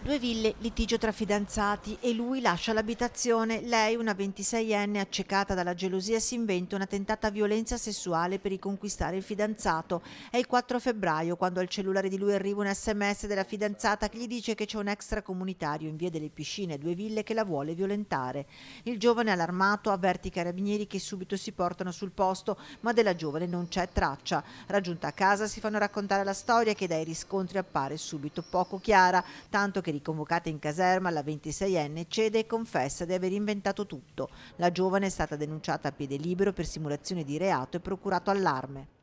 Due ville, litigio tra fidanzati e lui lascia l'abitazione. Lei, una 26enne accecata dalla gelosia, si inventa una tentata violenza sessuale per riconquistare il fidanzato. È il 4 febbraio quando al cellulare di lui arriva un sms della fidanzata che gli dice che c'è un extracomunitario in via delle piscine, due ville, che la vuole violentare. Il giovane allarmato avverte i carabinieri che subito si portano sul posto, ma della giovane non c'è traccia. Raggiunta a casa si fanno raccontare la storia che dai riscontri appare subito poco chiara, tanto che riconvocata in caserma, la 26enne cede e confessa di aver inventato tutto. La giovane è stata denunciata a piede libero per simulazione di reato e procurato allarme.